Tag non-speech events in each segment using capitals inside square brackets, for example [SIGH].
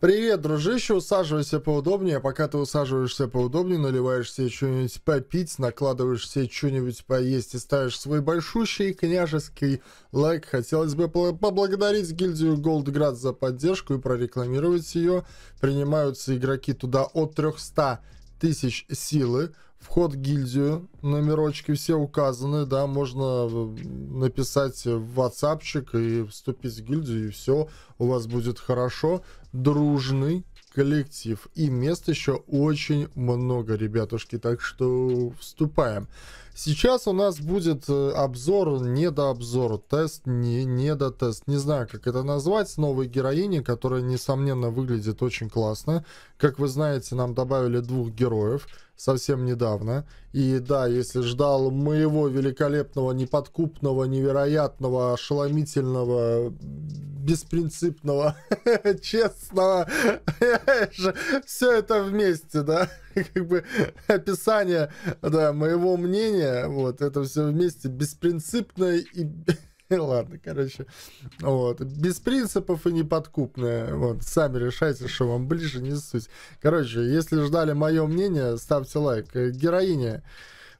Привет, дружище, усаживайся поудобнее. Пока ты усаживаешься поудобнее, наливаешь себе что-нибудь попить, накладываешь себе что-нибудь поесть и ставишь свой большущий княжеский лайк. Хотелось бы поблагодарить гильдию Голдград за поддержку и прорекламировать ее. Принимаются игроки туда от 300 тысяч силы. Вход в гильдию, номерочки все указаны, да, можно э, написать в WhatsApp и вступить в гильдию, и все, у вас будет хорошо. Дружный коллектив. И мест еще очень много, ребятушки, так что вступаем. Сейчас у нас будет э, обзор, не до обзор, тест, не, не до тест, Не знаю, как это назвать, с новой героиней, которая, несомненно, выглядит очень классно. Как вы знаете, нам добавили двух героев совсем недавно. И да, если ждал моего великолепного, неподкупного, невероятного, ошеломительного, беспринципного, [LAUGHS] честного, [LAUGHS] все это вместе, да, [LAUGHS] как бы описание да, моего мнения. Вот это все вместе беспринципное и [LAUGHS] Ладно, короче. Вот. Без принципов и неподкупное. Вот. Сами решайте, что вам ближе, не суть. Короче, если ждали мое мнение, ставьте лайк. Героиня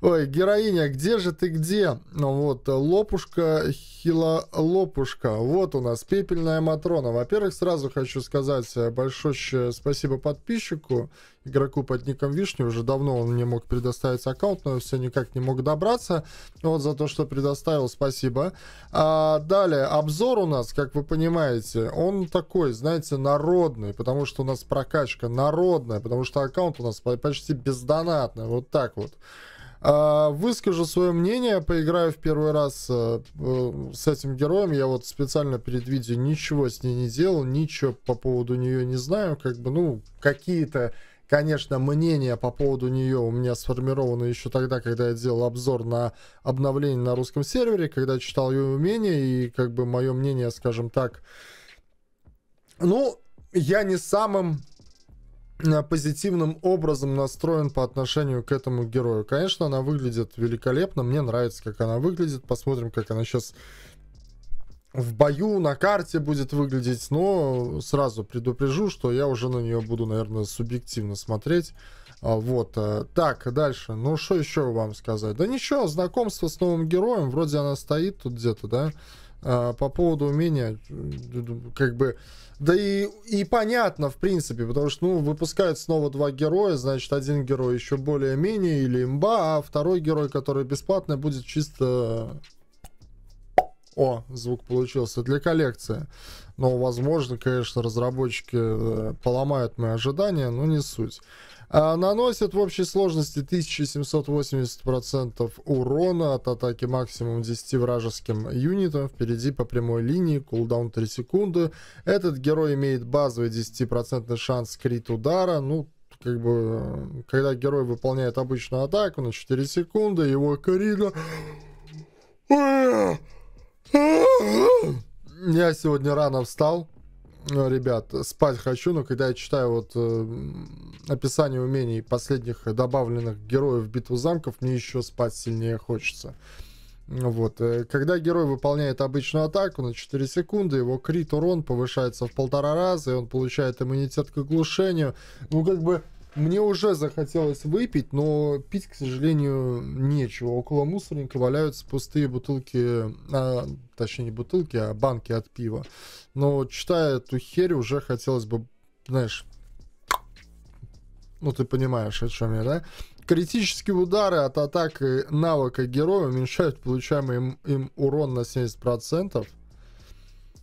Ой, героиня, где же ты где? Ну вот, лопушка, Лопушка. Вот у нас пепельная Матрона. Во-первых, сразу хочу сказать э, большое спасибо подписчику, игроку под ником Вишни. Уже давно он мне мог предоставить аккаунт, но все никак не мог добраться. Вот за то, что предоставил, спасибо. А, далее, обзор у нас, как вы понимаете, он такой, знаете, народный, потому что у нас прокачка народная, потому что аккаунт у нас почти бездонатный. Вот так вот. А, выскажу свое мнение, поиграю в первый раз э, э, с этим героем. Я вот специально перед видео ничего с ней не делал, ничего по поводу нее не знаю. Как бы, ну, какие-то, конечно, мнения по поводу нее у меня сформированы еще тогда, когда я делал обзор на обновление на русском сервере, когда читал ее умения, и как бы мое мнение, скажем так, ну, я не самым Э, позитивным образом настроен по отношению к этому герою. Конечно, она выглядит великолепно, мне нравится, как она выглядит. Посмотрим, как она сейчас в бою на карте будет выглядеть, но сразу предупрежу, что я уже на нее буду, наверное, субъективно смотреть. А, вот. Э, так, дальше. Ну, что еще вам сказать? Да ничего, знакомство с новым героем. Вроде она стоит тут где-то, да? А, по поводу умения, как бы, да и, и понятно, в принципе, потому что, ну, выпускают снова два героя, значит, один герой еще более-менее или имба, а второй герой, который бесплатный, будет чисто... О, звук получился для коллекции. Но, возможно, конечно, разработчики э, поломают мои ожидания, но не суть. А, наносят в общей сложности 1780% урона от атаки максимум 10 вражеским юнитам. Впереди по прямой линии, кулдаун 3 секунды. Этот герой имеет базовый 10% шанс крит удара. Ну, как бы, когда герой выполняет обычную атаку на 4 секунды, его корида... Я сегодня рано встал, Э, ребят, спать хочу, но когда я читаю вот э, описание умений последних добавленных героев битву замков, мне еще спать сильнее хочется. Вот. Э, когда герой выполняет обычную атаку на 4 секунды, его крит урон повышается в полтора раза, и он получает иммунитет к оглушению. Ну, как бы мне уже захотелось выпить, но пить, к сожалению, нечего. Около мусорника валяются пустые бутылки, а, точнее не бутылки, а банки от пива. Но читая эту херь, уже хотелось бы, знаешь, ну ты понимаешь, о чем я, да? Критические удары от атак навыка героя уменьшают получаемый им, им урон на 70%.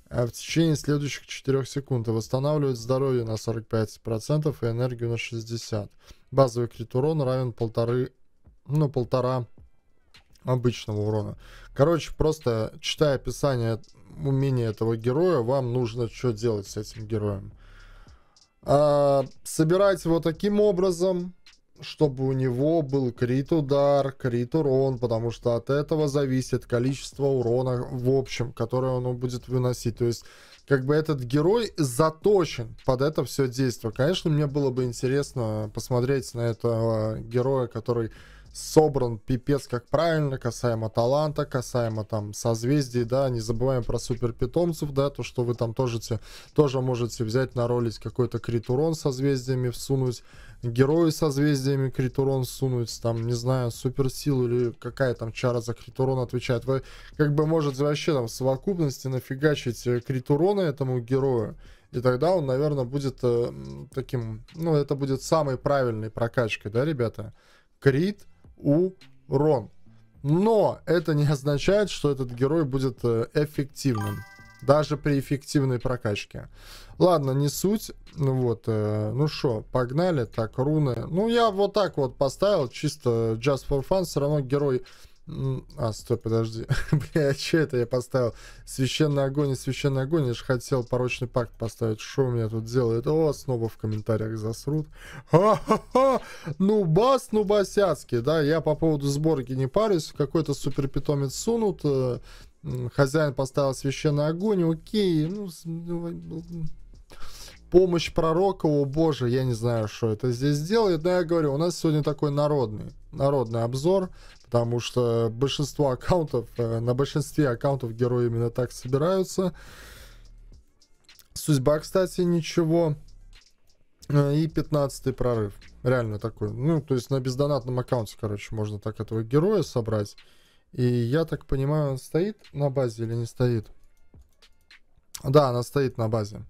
А в течение следующих 4 секунд. Восстанавливает здоровье на 45% и энергию на 60%. Базовый крит урон равен полторы, ну, полтора обычного урона. Короче, просто читая описание умения этого героя, вам нужно что делать с этим героем. А, собирать его таким образом, чтобы у него был крит-удар, крит-урон, потому что от этого зависит количество урона в общем, которое он будет выносить. То есть, как бы этот герой заточен под это все действие. Конечно, мне было бы интересно посмотреть на этого героя, который собран пипец как правильно, касаемо таланта, касаемо там созвездий, да, не забываем про супер питомцев, да, то, что вы там тоже, те тоже можете взять, наролить какой-то крит урон созвездиями, всунуть герои созвездиями, крит урон всунуть, там, не знаю, супер силу или какая там чара за крит урон отвечает. Вы как бы можете вообще там в совокупности нафигачить э, крит урона этому герою, и тогда он, наверное, будет э, таким, ну, это будет самой правильной прокачкой, да, ребята? Крит, урон. Но это не означает, что этот герой будет э, эффективным. Даже при эффективной прокачке. Ладно, не суть. Ну вот, э, ну что, погнали. Так, руны. Ну, я вот так вот поставил, чисто just for fun. Все равно герой а, стой, подожди. [LAUGHS] Бля, а что это я поставил? Священный огонь и священный огонь. Я же хотел порочный пакт поставить. Что у меня тут делает? О, снова в комментариях засрут. Ха-ха-ха! Ну, бас, ну, басяцки. Да, я по поводу сборки не парюсь. Какой-то супер питомец сунут. Э, хозяин поставил священный огонь. Окей. Ну, помощь пророка, о боже, я не знаю, что это здесь делает. Но я говорю, у нас сегодня такой народный, народный обзор, потому что большинство аккаунтов, э, на большинстве аккаунтов герои именно так собираются. Судьба, кстати, ничего. Э, и 15 прорыв. Реально такой. Ну, то есть на бездонатном аккаунте, короче, можно так этого героя собрать. И я так понимаю, он стоит на базе или не стоит? Да, она стоит на базе.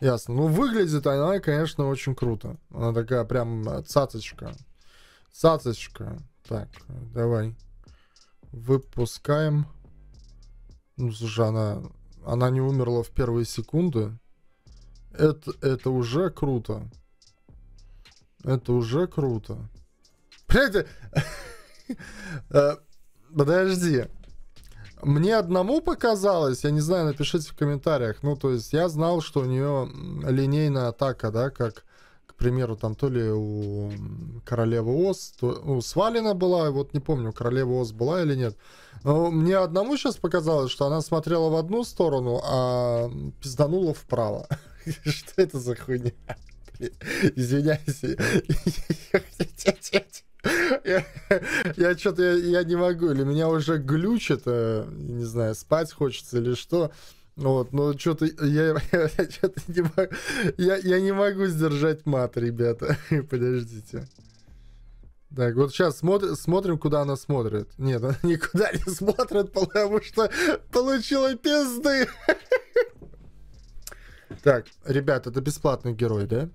Ясно. Ну, выглядит она, конечно, очень круто. Она такая прям э, цацочка. Цацочка. Так, давай. Выпускаем. Ну, слушай, она, она не умерла в первые секунды. Это, это уже круто. Это уже круто. Понимаете? Э, [LAUGHS] э, подожди. Мне одному показалось, я не знаю, напишите в комментариях. Ну, то есть я знал, что у нее линейная атака, да, как, к примеру, там то ли у королевы Ос, то, у Свалина была, вот не помню, королева Ос была или нет. Но мне одному сейчас показалось, что она смотрела в одну сторону, а пизданула вправо. Что это за хуйня? Извиняюсь. Я, что-то я, не могу, или меня уже глючит, э, не знаю, спать хочется или что. Вот, но что-то я, я, что не могу, я, я не могу сдержать мат, ребята. [LAUGHS] Подождите. Так, вот сейчас смотр, смотрим, куда она смотрит. Нет, она никуда не смотрит, потому что получила пизды. [LAUGHS] Так, ребята, это бесплатный герой, да?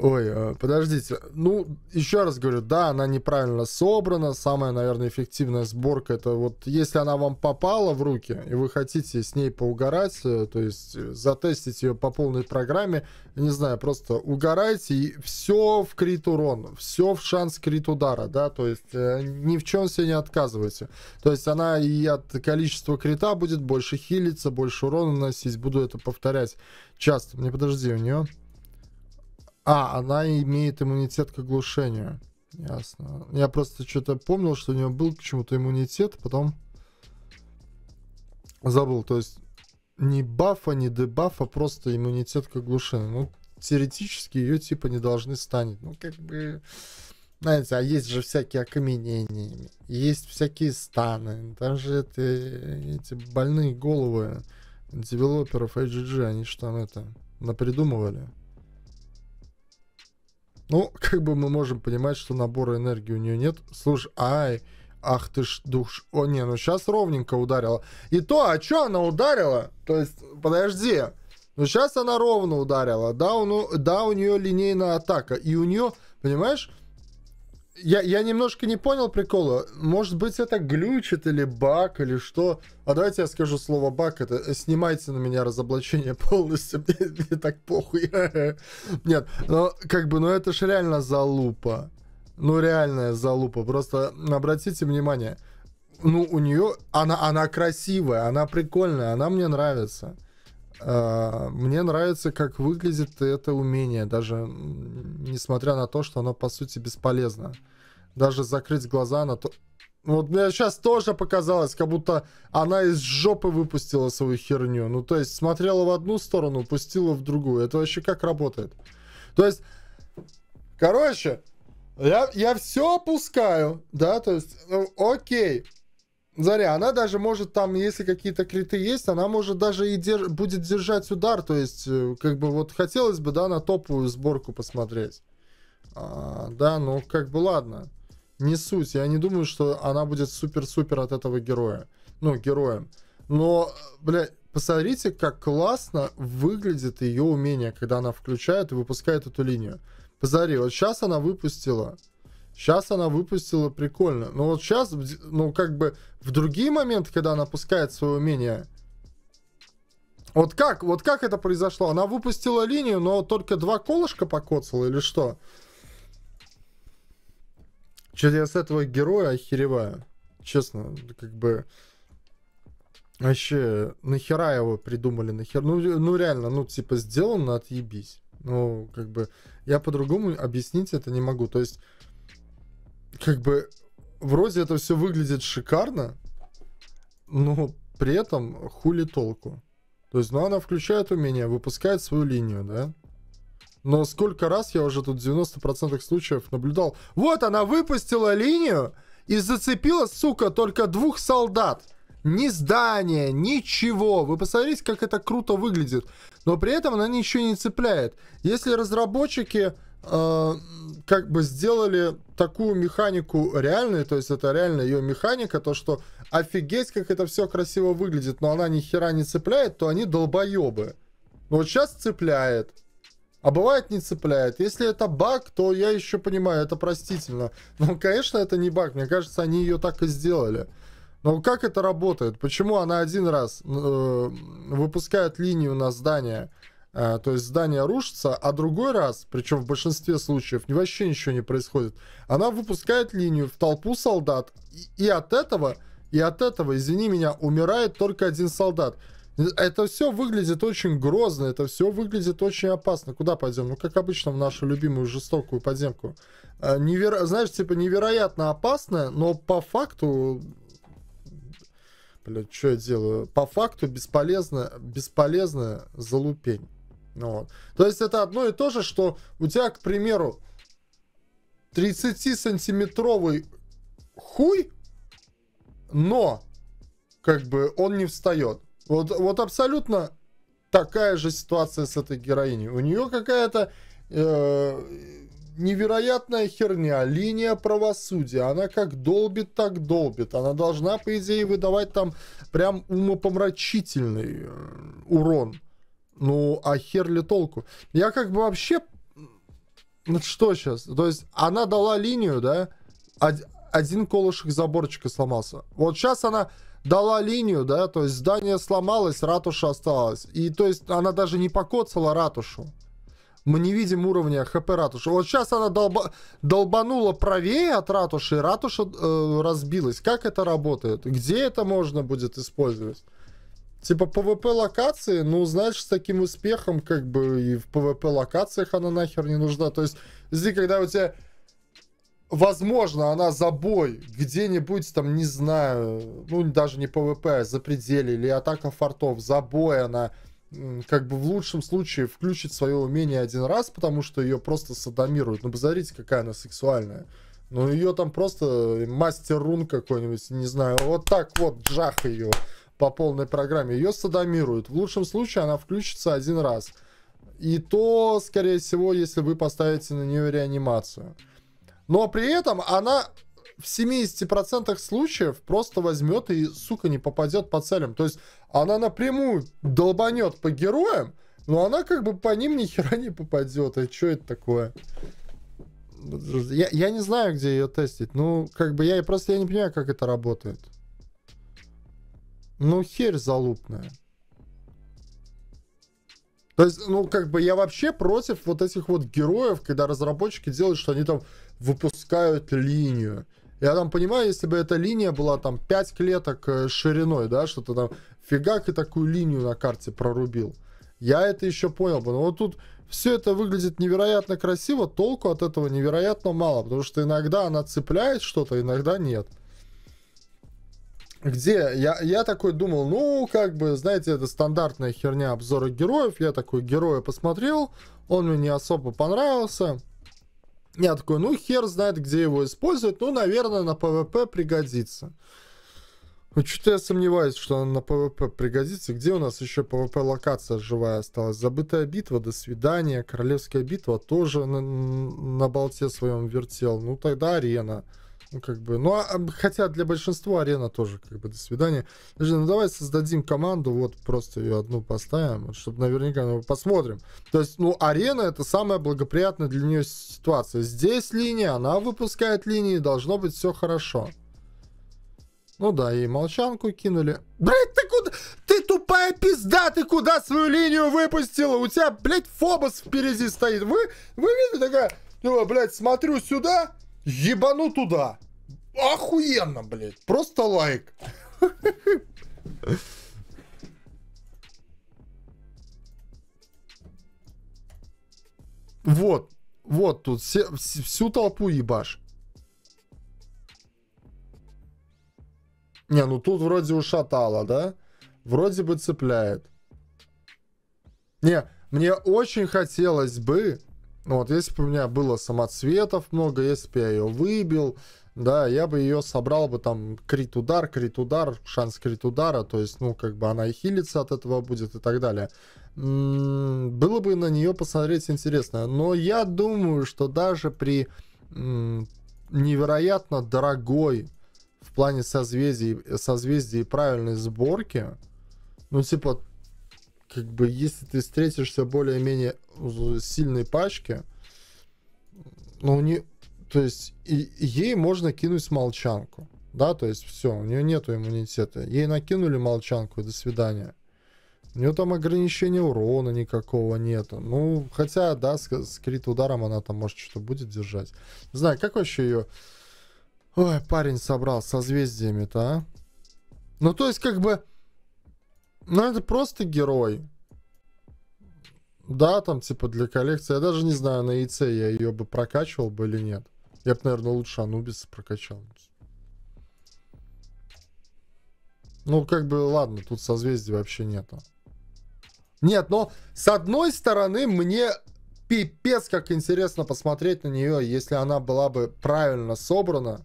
Ой, а, подождите. Ну, еще раз говорю, да, она неправильно собрана. Самая, наверное, эффективная сборка это вот если она вам попала в руки, и вы хотите с ней поугарать, э, то есть э, затестить ее по полной программе, не знаю, просто угорайте, и все в крит урон, все в шанс крит удара, да, то есть э, ни в чем себе не отказывайте. То есть она и от количества крита будет больше хилиться, больше урона наносить, буду это повторять часто. Не подожди, у нее... А, она имеет иммунитет к оглушению. Ясно. Я просто что-то помнил, что у нее был к чему-то иммунитет, потом забыл. То есть не бафа, не дебафа, просто иммунитет к оглушению. Ну, теоретически ее типа не должны станет. Ну, как бы... Знаете, а есть же всякие окаменения, есть всякие станы. Даже это, эти больные головы девелоперов IGG, они что там это напридумывали. Ну, [LAUGHS] как бы мы можем понимать, что набора энергии у нее нет. Слушай, ай, ах ты ж душ. О, не, ну сейчас ровненько ударила. И то, а что она ударила? То есть, подожди. Ну, сейчас она ровно ударила. Да, у, ну, да, у нее линейная атака. И у нее, понимаешь, я, я немножко не понял прикола. Может быть, это глючит или баг, или что? А давайте я скажу слово баг. Это э, снимайте на меня разоблачение [LAUGHS] полностью. Мне, мне так похуй. [LAUGHS] Нет, но как бы, ну это же реально залупа. Ну реальная залупа. Просто обратите внимание. Ну, у нее... Она, она красивая, она прикольная, она мне нравится. А, мне нравится, как выглядит это умение, даже несмотря на то, что оно по сути бесполезно. Даже закрыть глаза на то... Вот мне сейчас тоже показалось, как будто она из жопы выпустила свою херню. Ну, то есть смотрела в одну сторону, пустила в другую. Это вообще как работает? То есть, короче, я, я все опускаю, да, то есть, ну, окей, Заря, она даже может там, если какие-то криты есть, она может даже и держ... будет держать удар. То есть, э, как бы вот хотелось бы, да, на топовую сборку посмотреть. А, да, ну как бы ладно. Не суть. Я не думаю, что она будет супер-супер от этого героя. Ну, героем. Но, блядь, посмотрите, как классно выглядит ее умение, когда она включает и выпускает эту линию. Позари, вот сейчас она выпустила Сейчас она выпустила прикольно. Но вот сейчас, ну, как бы в другие моменты, когда она пускает свое умение, вот как, вот как это произошло? Она выпустила линию, но только два колышка покоцала или что? Что-то я с этого героя охереваю. Честно, как бы... Вообще, нахера его придумали, нахер? Ну, ну реально, ну, типа, сделано, отъебись. Ну, как бы, я по-другому объяснить это не могу. То есть, как бы вроде это все выглядит шикарно, но при этом хули толку. То есть, ну, она включает умение, выпускает свою линию, да? Но сколько раз я уже тут в 90% случаев наблюдал. Вот она выпустила линию и зацепила, сука, только двух солдат. Ни здания, ничего. Вы посмотрите, как это круто выглядит. Но при этом она ничего не цепляет. Если разработчики э, как бы сделали такую механику реальной, то есть это реально ее механика, то что офигеть, как это все красиво выглядит, но она ни хера не цепляет, то они долбоебы. Но ну, вот сейчас цепляет, а бывает не цепляет. Если это баг, то я еще понимаю, это простительно. Но, ну, конечно, это не баг, мне кажется, они ее так и сделали. Но как это работает? Почему она один раз э, выпускает линию на здание? А, то есть здание рушится, а другой раз, причем в большинстве случаев вообще ничего не происходит, она выпускает линию в толпу солдат, и, и от этого, и от этого, извини меня, умирает только один солдат. Это все выглядит очень грозно, это все выглядит очень опасно. Куда пойдем? Ну, как обычно, в нашу любимую жестокую подземку. А, Неверо... Знаешь, типа, невероятно опасно, но по факту... Блин, что я делаю? По факту бесполезно, бесполезно залупень. Ну, вот. То есть это одно и то же, что у тебя, к примеру, 30-сантиметровый хуй, но как бы он не встает. Вот, вот абсолютно такая же ситуация с этой героиней. У нее какая-то э, невероятная херня, линия правосудия. Она как долбит, так долбит. Она должна, по идее, выдавать там прям умопомрачительный э, урон ну, а хер ли толку? Я как бы вообще... Ну, что сейчас? То есть она дала линию, да? Од... Один колышек заборчика сломался. Вот сейчас она дала линию, да? То есть здание сломалось, ратуша осталась. И то есть она даже не покоцала ратушу. Мы не видим уровня хп ратуши. Вот сейчас она долба... долбанула правее от ратуши, и ратуша э, разбилась. Как это работает? Где это можно будет использовать? Типа ПВП локации, ну, знаешь, с таким успехом, как бы, и в ПВП локациях она нахер не нужна. То есть, здесь, когда у тебя, возможно, она за бой где-нибудь там, не знаю, ну, даже не ПВП, а за пределы или атака фортов, за бой она как бы в лучшем случае включит свое умение один раз, потому что ее просто садомируют. Ну, посмотрите, какая она сексуальная. Ну, ее там просто э, мастер рун какой-нибудь, не знаю, вот так вот, джах ее по полной программе. Ее садомируют. В лучшем случае она включится один раз. И то, скорее всего, если вы поставите на нее реанимацию. Но при этом она в 70% случаев просто возьмет и, сука, не попадет по целям. То есть она напрямую долбанет по героям, но она как бы по ним ни хера не попадет. А что это такое? Я, я не знаю, где ее тестить. Ну, как бы я просто я не понимаю, как это работает. Ну, херь залупная. То есть, ну, как бы я вообще против вот этих вот героев, когда разработчики делают, что они там выпускают линию. Я там понимаю, если бы эта линия была там 5 клеток э, шириной, да, что то там фигак и такую линию на карте прорубил. Я это еще понял бы. Но вот тут все это выглядит невероятно красиво, толку от этого невероятно мало, потому что иногда она цепляет что-то, иногда нет где я, я такой думал, ну, как бы, знаете, это стандартная херня обзора героев. Я такой героя посмотрел, он мне не особо понравился. Я такой, ну, хер знает, где его использовать. Ну, наверное, на ПВП пригодится. Ну, что-то я сомневаюсь, что он на ПВП пригодится. Где у нас еще ПВП локация живая осталась? Забытая битва, до свидания. Королевская битва тоже на, на болте своем вертел. Ну, тогда арена. Арена. Ну, как бы, ну, а, хотя для большинства арена тоже, как бы, до свидания. Даже, ну, давай создадим команду, вот, просто ее одну поставим, чтобы наверняка ну, посмотрим. То есть, ну, арена это самая благоприятная для нее ситуация. Здесь линия, она выпускает линии, должно быть все хорошо. Ну да, и молчанку кинули. Блять, ты куда? Ты тупая пизда, ты куда свою линию выпустила? У тебя, блядь, Фобос впереди стоит. Вы, вы видели такая? Ну, блядь, смотрю сюда, ебану туда. Охуенно, блядь. Просто лайк. Вот, вот тут все, всю толпу ебаш. Не, ну тут вроде ушатало, да? Вроде бы цепляет. Не, мне очень хотелось бы, ну вот, если бы у меня было самоцветов много, если бы я ее выбил, да, я бы ее собрал бы там крит-удар, крит-удар, шанс крит-удара, то есть, ну, как бы она и хилится от этого будет и так далее. М -м, было бы на нее посмотреть интересно, но я думаю, что даже при м невероятно дорогой в плане созвездий, созвездий правильной сборки, ну, типа, как бы, если ты встретишься более-менее сильной пачке, ну, не, то есть, и, ей можно кинуть молчанку, да, то есть, все, у нее нету иммунитета, ей накинули молчанку, и до свидания. У нее там ограничения урона никакого нету. Ну, хотя, да, с, с крит ударом она там, может, что-то будет держать. Не знаю, как вообще ее... Ой, парень собрал созвездиями-то, а? Ну, то есть, как бы... Ну, это просто герой. Да, там, типа, для коллекции. Я даже не знаю, на яйце я ее бы прокачивал бы или нет. Я бы, наверное, лучше Анубиса прокачал. Ну, как бы, ладно, тут созвездий вообще нету. Нет, но с одной стороны, мне пипец как интересно посмотреть на нее, если она была бы правильно собрана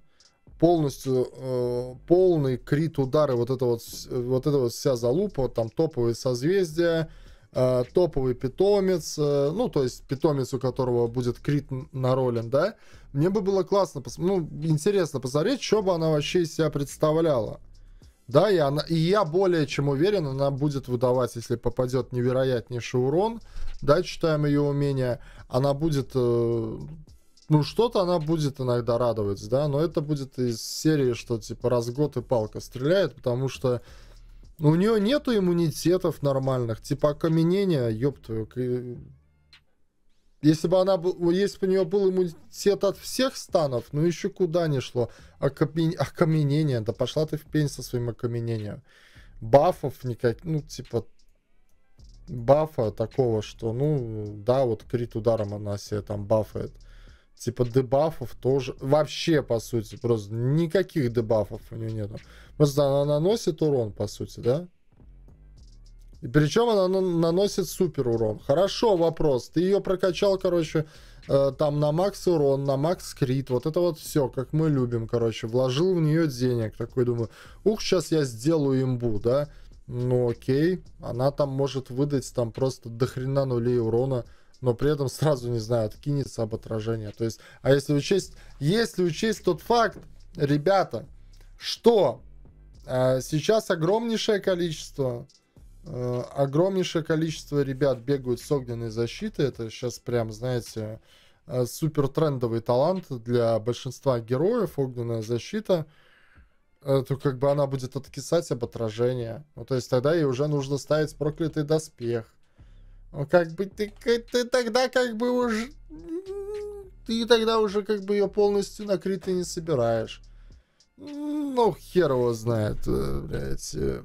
полностью э, полный крит удары вот это вот вот это вот вся залупа вот там топовые созвездия э, топовый питомец э, ну то есть питомец у которого будет крит на ролен да мне бы было классно пос... ну интересно посмотреть что бы она вообще из себя представляла да и она и я более чем уверен она будет выдавать если попадет невероятнейший урон да читаем ее умения она будет э, ну, что-то она будет иногда радовать, да, но это будет из серии, что, типа, раз в год и палка стреляет, потому что ну, у нее нету иммунитетов нормальных, типа, окаменения, ёб твою, э, если бы она, если бы у нее был иммунитет от всех станов, ну еще куда не шло. Окамен... Окаменение, да пошла ты в пень со своим окаменением. Бафов никак, ну типа бафа такого, что ну да, вот крит ударом она себе там бафает. Типа дебафов тоже вообще, по сути, просто никаких дебафов у нее нету. Просто она наносит урон, по сути, да? И причем она наносит супер урон. Хорошо, вопрос. Ты ее прокачал, короче, э, там на макс урон, на макс крит. Вот это вот все, как мы любим, короче. Вложил в нее денег. Такой думаю, ух, сейчас я сделаю имбу, да? Ну окей. Она там может выдать там просто дохрена нулей урона но при этом сразу, не знаю, откинется об отражении. То есть, а если учесть, если учесть тот факт, ребята, что э, сейчас огромнейшее количество э, огромнейшее количество ребят бегают с огненной защиты. Это сейчас прям, знаете, э, супер трендовый талант для большинства героев. Огненная защита э, то как бы она будет откисать об отражения. Ну, то есть тогда ей уже нужно ставить проклятый доспех а как бы ты, ты тогда как бы уже... Ты тогда уже как бы ее полностью накрыто не собираешь. Ну, хер его знает, э, блядь. Э.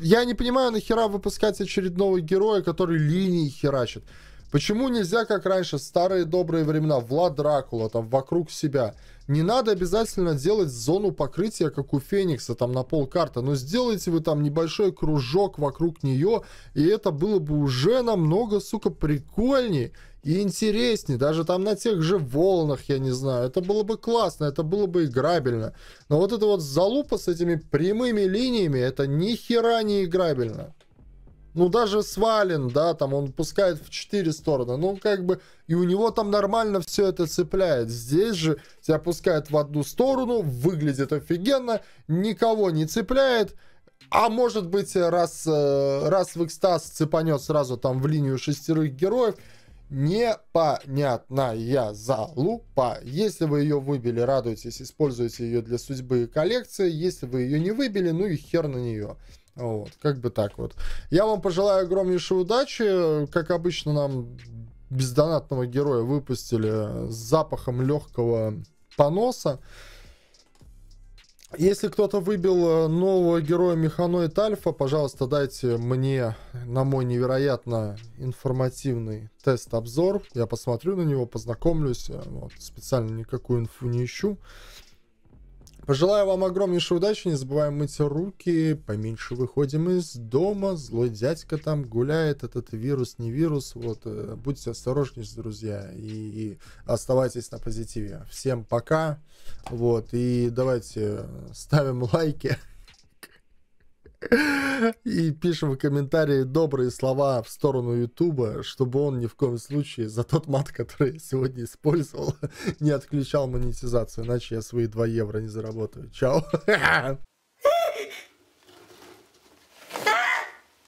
Я не понимаю, нахера выпускать очередного героя, который линии херачит. Почему нельзя, как раньше, старые добрые времена, Влад Дракула, там, вокруг себя? Не надо обязательно делать зону покрытия, как у Феникса, там, на пол карты, но сделайте вы там небольшой кружок вокруг нее, и это было бы уже намного, сука, прикольней и интересней, даже там на тех же волнах, я не знаю, это было бы классно, это было бы играбельно. Но вот эта вот залупа с этими прямыми линиями, это ни хера не играбельно ну даже свален, да, там он пускает в четыре стороны, ну как бы, и у него там нормально все это цепляет. Здесь же тебя пускают в одну сторону, выглядит офигенно, никого не цепляет, а может быть раз, э, раз в экстаз цепанет сразу там в линию шестерых героев, непонятная залупа. Если вы ее выбили, радуйтесь, используйте ее для судьбы и коллекции. Если вы ее не выбили, ну и хер на нее. Вот, как бы так вот. Я вам пожелаю огромнейшей удачи. Как обычно, нам бездонатного героя выпустили с запахом легкого поноса. Если кто-то выбил э, нового героя Механоид Альфа, пожалуйста, дайте мне на мой невероятно информативный тест-обзор. Я посмотрю на него, познакомлюсь. Э, вот, специально никакую инфу не ищу. Пожелаю вам огромнейшей удачи, не забываем мыть руки, поменьше выходим из дома, злой дядька там гуляет, этот вирус, не вирус, вот, э, будьте осторожнее, друзья, и, и оставайтесь на позитиве. Всем пока, вот, и давайте ставим [LAUGHS] лайки. И пишем в комментарии добрые слова в сторону Ютуба, чтобы он ни в коем случае за тот мат, который я сегодня использовал, [LAUGHS] не отключал монетизацию, иначе я свои 2 евро не заработаю. Чао! [LAUGHS]